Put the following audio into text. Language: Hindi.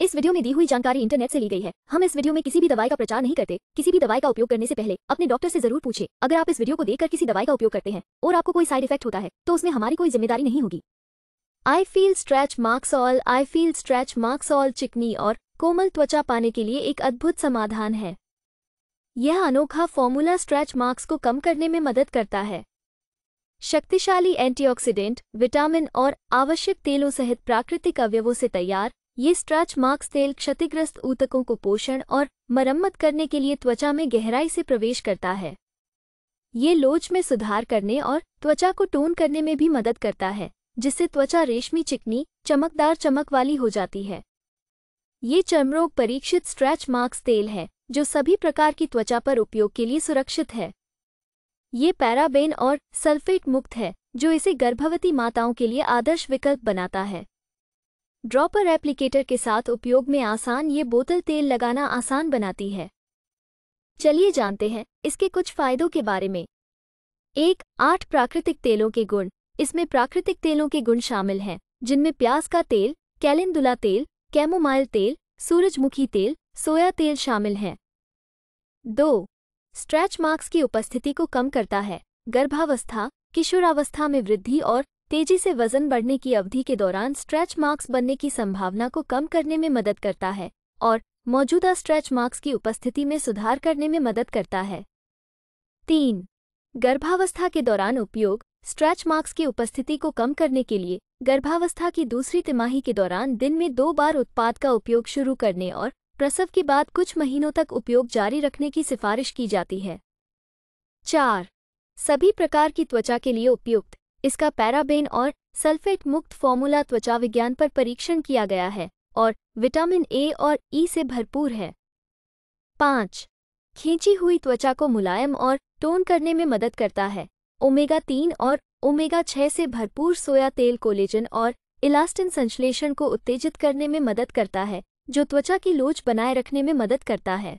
इस वीडियो में दी हुई जानकारी इंटरनेट से ली गई है हम इस वीडियो में किसी भी दवाई का प्रचार नहीं करते किसी भी दवाई का उपयोग करने से पहले अपने डॉक्टर से जरूर पूछे अगर आप इस वीडियो को देखकर किसी दवाई का उपयोग करते हैं और आपको कोई साइड इफेक्ट होता है तो उसमें हमारी कोई जिम्मेदारी नहीं होगी I feel stretch marks all I feel stretch marks all चिकनी और कोमल त्वचा पाने के लिए एक अद्भुत समाधान है यह अनोखा फॉर्मूला स्ट्रेच मार्क्स को कम करने में मदद करता है शक्तिशाली एंटीऑक्सीडेंट विटामिन और आवश्यक तेलों सहित प्राकृतिक अवयवों से तैयार ये स्ट्रैच मार्क्स तेल क्षतिग्रस्त ऊतकों को पोषण और मरम्मत करने के लिए त्वचा में गहराई से प्रवेश करता है ये लोच में सुधार करने और त्वचा को टोन करने में भी मदद करता है जिससे त्वचा रेशमी चिकनी चमकदार चमक वाली हो जाती है ये चर्मरोग परीक्षित स्ट्रैच मार्क्स तेल है जो सभी प्रकार की त्वचा पर उपयोग के लिए सुरक्षित है ये पैराबेन और सल्फेट मुक्त है जो इसे गर्भवती माताओं के लिए आदर्श विकल्प बनाता है ड्रॉपर एप्लीकेटर के साथ उपयोग में आसान ये बोतल तेल लगाना आसान बनाती है चलिए जानते हैं इसके कुछ फायदों के बारे में एक आठ प्राकृतिक तेलों के गुण इसमें प्राकृतिक तेलों के गुण शामिल हैं जिनमें प्याज का तेल कैलेंदुला तेल कैमोमाइल तेल सूरजमुखी तेल सोया तेल शामिल हैं दो स्ट्रैच मार्क्स की उपस्थिति को कम करता है गर्भावस्था किशोरावस्था में वृद्धि और तेजी से वजन बढ़ने की अवधि के दौरान स्ट्रेच मार्क्स बनने की संभावना को कम करने में मदद करता है और मौजूदा स्ट्रेच मार्क्स की उपस्थिति में सुधार करने में मदद करता है तीन गर्भावस्था के दौरान उपयोग स्ट्रेच मार्क्स की उपस्थिति को कम करने के लिए गर्भावस्था की दूसरी तिमाही के दौरान दिन में दो बार उत्पाद का उपयोग शुरू करने और प्रसव के बाद कुछ महीनों तक उपयोग जारी रखने की सिफारिश की जाती है चार सभी प्रकार की त्वचा के लिए उपयुक्त इसका पैराबेन और सल्फेट मुक्त फॉर्मूला त्वचा विज्ञान पर परीक्षण किया गया है और विटामिन ए और ई से भरपूर है पाँच खींची हुई त्वचा को मुलायम और टोन करने में मदद करता है ओमेगा तीन और ओमेगा छह से भरपूर सोया तेल कोलेजन और इलास्टिन संश्लेषण को उत्तेजित करने में मदद करता है जो त्वचा की लोच बनाए रखने में मदद करता है